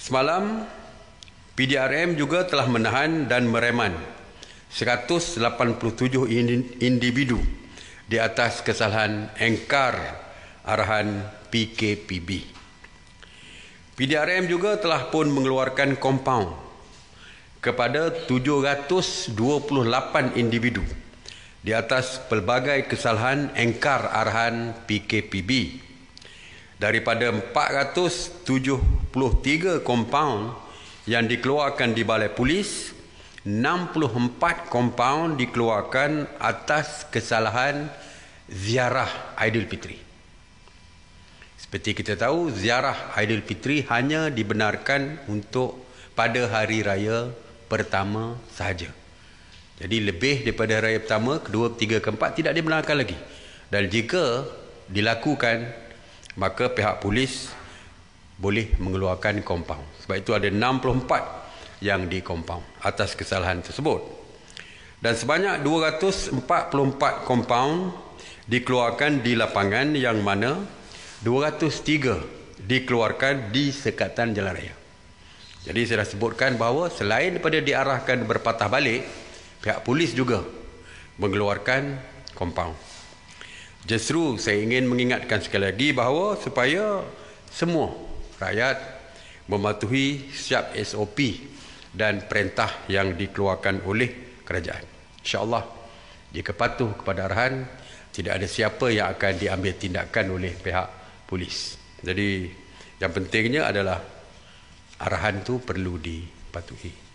Semalam, PDRM juga telah menahan dan mereman 187 individu di atas kesalahan engkar arahan PKPB. PDRM juga telah pun mengeluarkan kompaun kepada 728 individu di atas pelbagai kesalahan engkar arahan PKPB daripada 473 kompaun yang dikeluarkan di balai polis 64 kompaun dikeluarkan atas kesalahan ziarah Aidilfitri seperti kita tahu ziarah Aidilfitri hanya dibenarkan untuk pada hari raya pertama sahaja jadi lebih daripada raya pertama kedua ketiga keempat tidak dibenarkan lagi dan jika dilakukan maka pihak polis boleh mengeluarkan kompaun. Sebab itu ada 64 yang dikompaun atas kesalahan tersebut. Dan sebanyak 244 kompaun dikeluarkan di lapangan yang mana 203 dikeluarkan di sekatan jalan raya. Jadi saya dah sebutkan bahawa selain daripada diarahkan berpatah balik, pihak polis juga mengeluarkan kompaun. Justru saya ingin mengingatkan sekali lagi bahawa supaya semua rakyat mematuhi setiap SOP dan perintah yang dikeluarkan oleh kerajaan. Insya Allah jika patuh kepada arahan tidak ada siapa yang akan diambil tindakan oleh pihak polis. Jadi yang pentingnya adalah arahan itu perlu dipatuhi.